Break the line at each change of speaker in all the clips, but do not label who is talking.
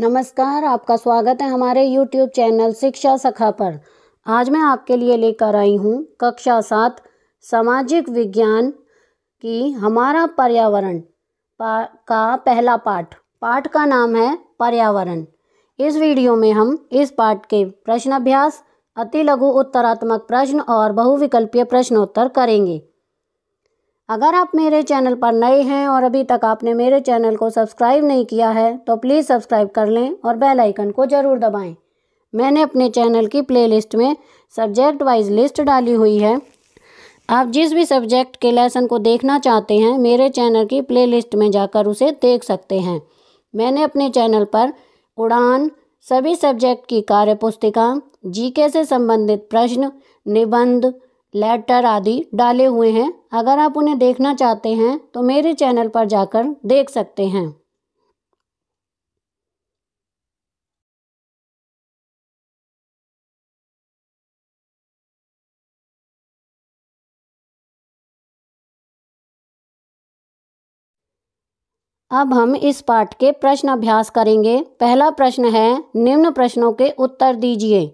नमस्कार आपका स्वागत है हमारे YouTube चैनल शिक्षा सखा पर आज मैं आपके लिए लेकर आई हूँ कक्षा सात सामाजिक विज्ञान की हमारा पर्यावरण पा, का पहला पाठ पाठ का नाम है पर्यावरण इस वीडियो में हम इस पाठ के प्रश्न अभ्यास अति लघु उत्तरात्मक प्रश्न और बहुविकल्पीय प्रश्नोत्तर करेंगे अगर आप मेरे चैनल पर नए हैं और अभी तक आपने मेरे चैनल को सब्सक्राइब नहीं किया है तो प्लीज़ सब्सक्राइब कर लें और बेल आइकन को ज़रूर दबाएं। मैंने अपने चैनल की प्लेलिस्ट में सब्जेक्ट वाइज लिस्ट डाली हुई है आप जिस भी सब्जेक्ट के लेसन को देखना चाहते हैं मेरे चैनल की प्ले में जाकर उसे देख सकते हैं मैंने अपने चैनल पर उड़ान सभी सब्जेक्ट की कार्य पुस्तिका जी से संबंधित प्रश्न निबंध लेटर आदि डाले हुए हैं अगर आप उन्हें देखना चाहते हैं तो मेरे चैनल पर जाकर देख सकते हैं अब हम इस पाठ के प्रश्न अभ्यास करेंगे पहला प्रश्न है निम्न प्रश्नों के उत्तर दीजिए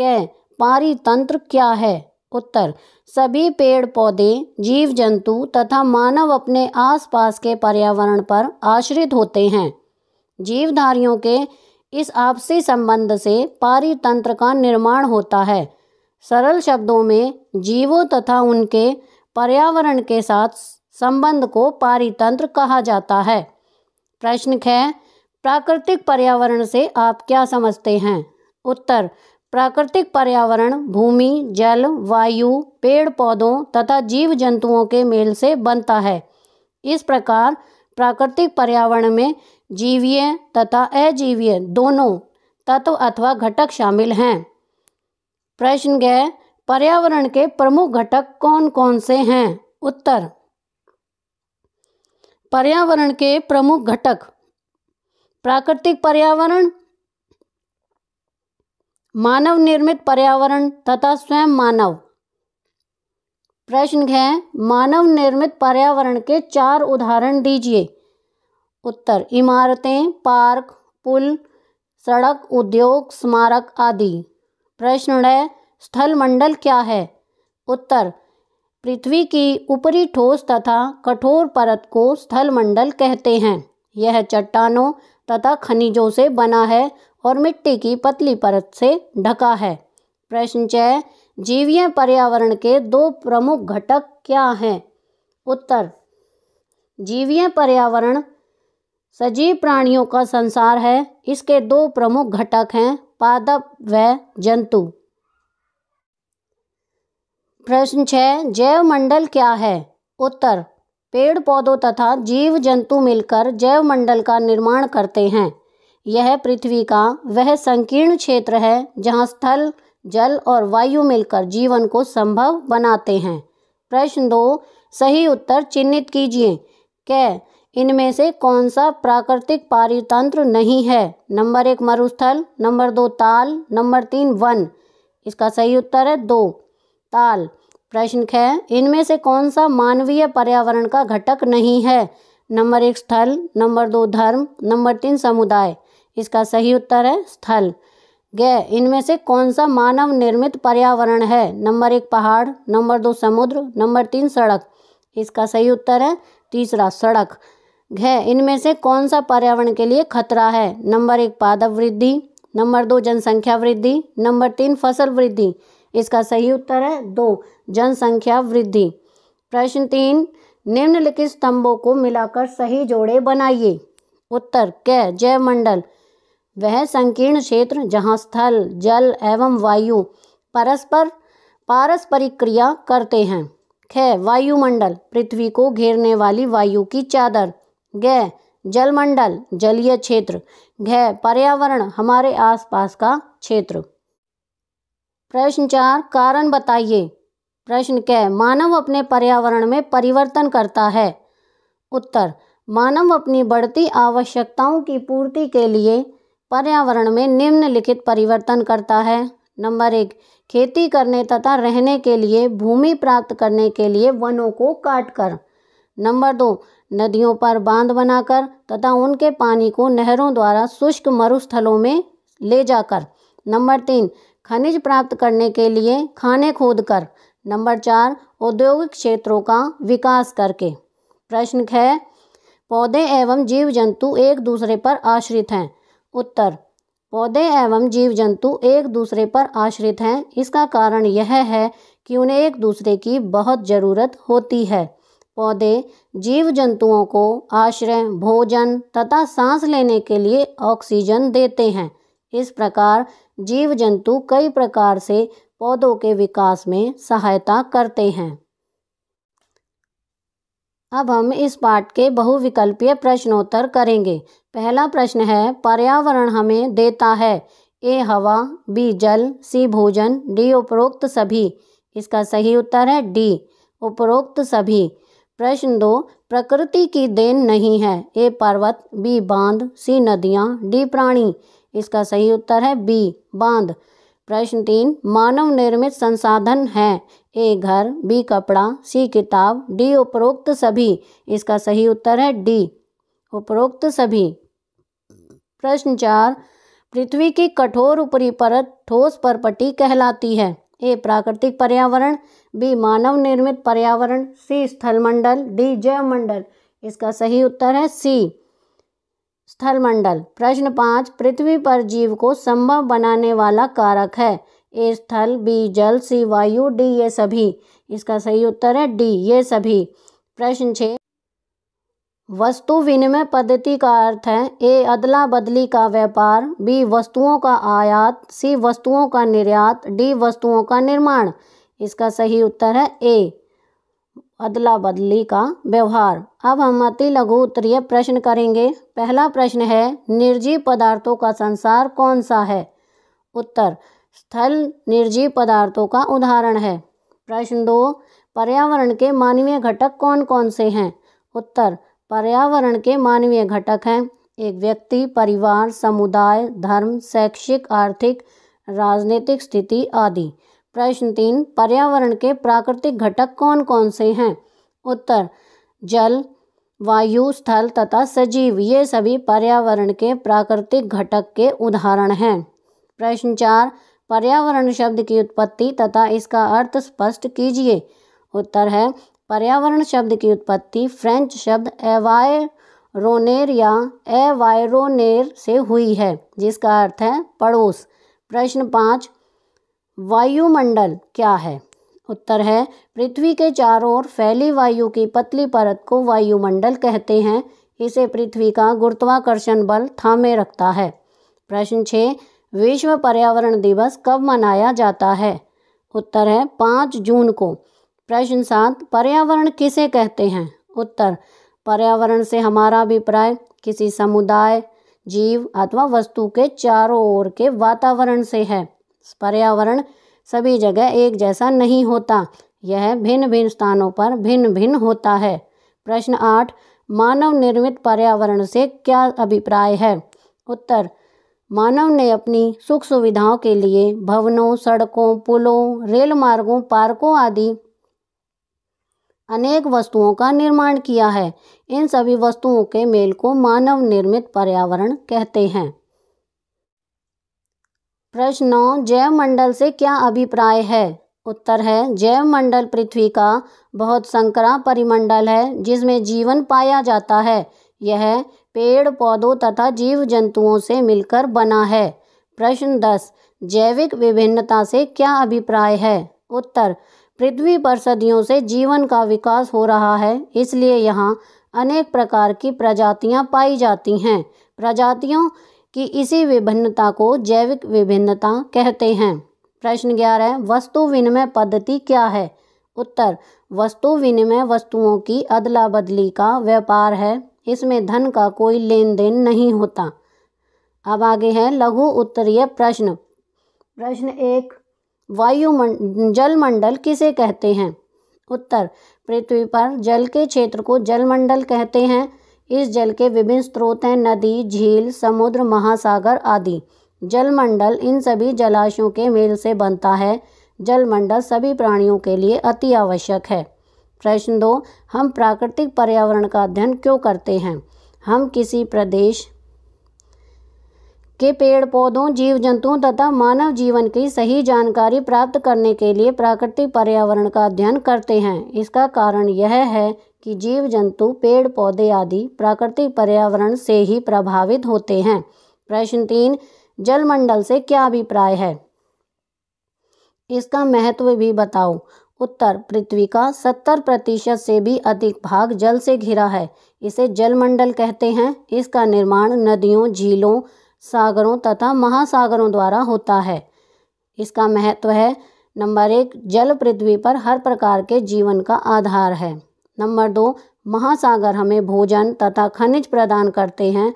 क पारी तंत्र क्या है उत्तर सभी पेड़ पौधे जीव जंतु तथा मानव अपने आसपास के पर्यावरण पर आश्रित होते हैं जीवधारियों के इस आपसी संबंध से पारितंत्र का निर्माण होता है सरल शब्दों में जीवों तथा उनके पर्यावरण के साथ संबंध को पारितंत्र कहा जाता है प्रश्न है प्राकृतिक पर्यावरण से आप क्या समझते हैं उत्तर प्राकृतिक पर्यावरण भूमि जल वायु पेड़ पौधों तथा जीव जंतुओं के मेल से बनता है इस प्रकार प्राकृतिक पर्यावरण में जीवीय तथा अजीवीय दोनों तत्व अथवा घटक शामिल हैं प्रश्न गय पर्यावरण के प्रमुख घटक कौन कौन से हैं उत्तर पर्यावरण के प्रमुख घटक प्राकृतिक पर्यावरण मानव निर्मित पर्यावरण तथा स्वयं मानव प्रश्न है मानव निर्मित पर्यावरण के चार उदाहरण दीजिए उत्तर इमारतें पार्क पुल सड़क उद्योग स्मारक आदि प्रश्न है मंडल क्या है उत्तर पृथ्वी की ऊपरी ठोस तथा कठोर परत को स्थल मंडल कहते हैं यह चट्टानों तथा खनिजों से बना है और मिट्टी की पतली परत से ढका है प्रश्न चय जीवीय पर्यावरण के दो प्रमुख घटक क्या हैं उत्तर जीवीय पर्यावरण सजीव प्राणियों का संसार है इसके दो प्रमुख घटक हैं पादप व जंतु प्रश्न छः जैव मंडल क्या है उत्तर पेड़ पौधों तथा जीव जंतु मिलकर जैव मंडल का निर्माण करते हैं यह पृथ्वी का वह संकीर्ण क्षेत्र है जहाँ स्थल जल और वायु मिलकर जीवन को संभव बनाते हैं प्रश्न दो सही उत्तर चिन्हित कीजिए क इनमें से कौन सा प्राकृतिक पारितंत्र नहीं है नंबर एक मरुस्थल नंबर दो ताल नंबर तीन वन इसका सही उत्तर है दो ताल प्रश्न ख इनमें से कौन सा मानवीय पर्यावरण का घटक नहीं है नंबर एक स्थल नंबर दो धर्म नंबर तीन समुदाय इसका सही उत्तर है स्थल ग इनमें से कौन सा मानव निर्मित पर्यावरण है नंबर एक पहाड़ नंबर दो समुद्र नंबर तीन सड़क इसका सही उत्तर है तीसरा सड़क घ इनमें से कौन सा पर्यावरण के लिए खतरा है नंबर एक पादप वृद्धि नंबर दो जनसंख्या वृद्धि नंबर तीन फसल वृद्धि इसका सही उत्तर है दो जनसंख्या वृद्धि प्रश्न तीन निम्नलिखित स्तंभों को मिलाकर सही जोड़े बनाइए उत्तर क मंडल वह संकीर्ण क्षेत्र जहाँ स्थल जल एवं वायु परस्पर पारस्परिक क्रिया करते हैं ख वायुमंडल पृथ्वी को घेरने वाली वायु की चादर ग जलमंडल जलीय क्षेत्र घ पर्यावरण हमारे आसपास का क्षेत्र प्रश्न चार कारण बताइए प्रश्न क मानव अपने पर्यावरण में परिवर्तन करता है उत्तर मानव अपनी बढ़ती आवश्यकताओं की पूर्ति के लिए पर्यावरण में निम्नलिखित परिवर्तन करता है नंबर एक खेती करने तथा रहने के लिए भूमि प्राप्त करने के लिए वनों को काट कर नंबर दो नदियों पर बांध बनाकर तथा उनके पानी को नहरों द्वारा शुष्क मरुस्थलों में ले जाकर नंबर तीन खनिज प्राप्त करने के लिए खाने खोद कर नंबर चार औद्योगिक क्षेत्रों का विकास करके प्रश्न है पौधे एवं जीव जंतु एक दूसरे पर आश्रित हैं उत्तर पौधे एवं जीव जंतु एक दूसरे पर आश्रित हैं इसका कारण यह है कि उन्हें एक दूसरे की बहुत ज़रूरत होती है पौधे जीव जंतुओं को आश्रय भोजन तथा सांस लेने के लिए ऑक्सीजन देते हैं इस प्रकार जीव जंतु कई प्रकार से पौधों के विकास में सहायता करते हैं अब हम इस पाठ के बहुविकल्पीय प्रश्नोत्तर करेंगे पहला प्रश्न है पर्यावरण हमें देता है ए हवा बी जल सी भोजन डी उपरोक्त सभी इसका सही उत्तर है डी उपरोक्त सभी प्रश्न दो प्रकृति की देन नहीं है ए पर्वत बी बांध सी नदियाँ डी प्राणी इसका सही उत्तर है बी बांध प्रश्न तीन मानव निर्मित संसाधन हैं ए घर बी कपड़ा सी किताब डी उपरोक्त सभी इसका सही उत्तर है डी उपरोक्त सभी प्रश्न चार पृथ्वी की कठोर ऊपरी परत ठोस परपटी कहलाती है ए प्राकृतिक पर्यावरण बी मानव निर्मित पर्यावरण सी स्थलमंडल डी जैव मंडल इसका सही उत्तर है सी स्थलमंडल प्रश्न पाँच पृथ्वी पर जीव को संभव बनाने वाला कारक है स्थल बी जल सी वायु डी ये सभी इसका सही उत्तर है डी ये सभी प्रश्न छः वस्तु विनिमय पद्धति का अर्थ है ए अदला बदली का व्यापार बी वस्तुओं का आयात सी वस्तुओं का निर्यात डी वस्तुओं का निर्माण इसका सही उत्तर है ए अदला बदली का व्यवहार अब हम अति लघु उत्तरीय प्रश्न करेंगे पहला प्रश्न है निर्जीव पदार्थों का संसार कौन सा है उत्तर स्थल निर्जीव पदार्थों का उदाहरण है प्रश्न दो पर्यावरण के मानवीय घटक कौन कौन से हैं उत्तर पर्यावरण के मानवीय घटक हैं एक व्यक्ति परिवार समुदाय धर्म शैक्षिक आर्थिक राजनीतिक स्थिति आदि प्रश्न तीन पर्यावरण के प्राकृतिक घटक कौन कौन से हैं उत्तर जल वायु स्थल तथा सजीव ये सभी पर्यावरण के प्राकृतिक घटक के उदाहरण हैं प्रश्न चार पर्यावरण शब्द की उत्पत्ति तथा इसका अर्थ स्पष्ट कीजिए उत्तर है पर्यावरण शब्द की उत्पत्ति फ्रेंच शब्द एवाय रोनेर या एवायरोनेर से हुई है जिसका अर्थ है पड़ोस प्रश्न पाँच वायुमंडल क्या है उत्तर है पृथ्वी के चारों ओर फैली वायु की पतली परत को वायुमंडल कहते हैं इसे पृथ्वी का गुरुत्वाकर्षण बल थामे रखता है प्रश्न छः विश्व पर्यावरण दिवस कब मनाया जाता है उत्तर है पाँच जून को प्रश्न सात पर्यावरण किसे कहते हैं उत्तर पर्यावरण से हमारा अभिप्राय किसी समुदाय जीव अथवा वस्तु के चारों ओर के वातावरण से है पर्यावरण सभी जगह एक जैसा नहीं होता यह भिन्न भिन्न स्थानों पर भिन्न भिन्न होता है प्रश्न आठ मानव निर्मित पर्यावरण से क्या अभिप्राय है उत्तर मानव ने अपनी सुख सुविधाओं के लिए भवनों सड़कों पुलों रेल मार्गों पार्कों आदि अनेक वस्तुओं का निर्माण किया है इन सभी वस्तुओं के मेल को मानव निर्मित पर्यावरण कहते हैं प्रश्न नौ जैव मंडल से क्या अभिप्राय है उत्तर है जैव मंडल पृथ्वी का बहुत संकरा परिमंडल है जिसमें जीवन पाया जाता है यह पेड़ पौधों तथा जीव जंतुओं से मिलकर बना है प्रश्न दस जैविक विभिन्नता से क्या अभिप्राय है उत्तर पृथ्वी पर सदियों से जीवन का विकास हो रहा है इसलिए यहाँ अनेक प्रकार की प्रजातियाँ पाई जाती हैं प्रजातियों की इसी विभिन्नता को जैविक विभिन्नता कहते हैं प्रश्न ग्यारह वस्तु विनिमय पद्धति क्या है उत्तर वस्तु विनिमय वस्तुओं की अदला बदली का व्यापार है इसमें धन का कोई लेन देन नहीं होता अब आगे है लघु उत्तरीय प्रश्न प्रश्न एक वायुमंड जलमंडल किसे कहते हैं उत्तर पृथ्वी पर जल के क्षेत्र को जलमंडल कहते हैं इस जल के विभिन्न स्रोत हैं नदी झील समुद्र महासागर आदि जलमंडल इन सभी जलाशयों के मेल से बनता है जलमंडल सभी प्राणियों के लिए अति आवश्यक है प्रश्न दो हम प्राकृतिक पर्यावरण का अध्ययन क्यों करते हैं हम किसी प्रदेश के पेड़ पौधों जीव जंतुओं तथा मानव जीवन की सही जानकारी प्राप्त करने के लिए प्राकृतिक पर्यावरण का अध्ययन करते हैं इसका कारण यह है कि जीव जंतु पेड़ पौधे आदि प्राकृतिक पर्यावरण से ही प्रभावित होते हैं प्रश्न तीन जलमंडल से क्या अभिप्राय है इसका महत्व भी बताओ उत्तर पृथ्वी का सत्तर प्रतिशत से भी अधिक भाग जल से घिरा है इसे जलमंडल कहते हैं इसका निर्माण नदियों झीलों सागरों तथा महासागरों द्वारा होता है इसका महत्व है नंबर एक जल पृथ्वी पर हर प्रकार के जीवन का आधार है नंबर दो महासागर हमें भोजन तथा खनिज प्रदान करते हैं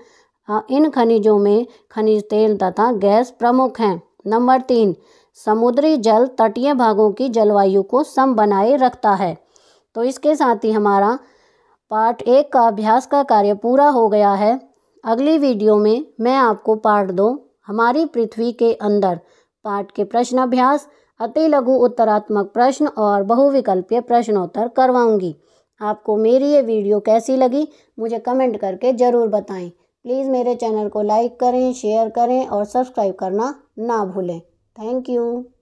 इन खनिजों में खनिज तेल तथा गैस प्रमुख हैं नंबर तीन समुद्री जल तटीय भागों की जलवायु को सम बनाए रखता है तो इसके साथ ही हमारा पार्ट एक का अभ्यास का कार्य पूरा हो गया है अगली वीडियो में मैं आपको पार्ट दो हमारी पृथ्वी के अंदर पार्ट के प्रश्न अभ्यास अति लघु उत्तरात्मक प्रश्न और बहुविकल्पीय प्रश्नोत्तर करवाऊंगी आपको मेरी ये वीडियो कैसी लगी मुझे कमेंट करके ज़रूर बताएं प्लीज़ मेरे चैनल को लाइक करें शेयर करें और सब्सक्राइब करना ना भूलें Thank you.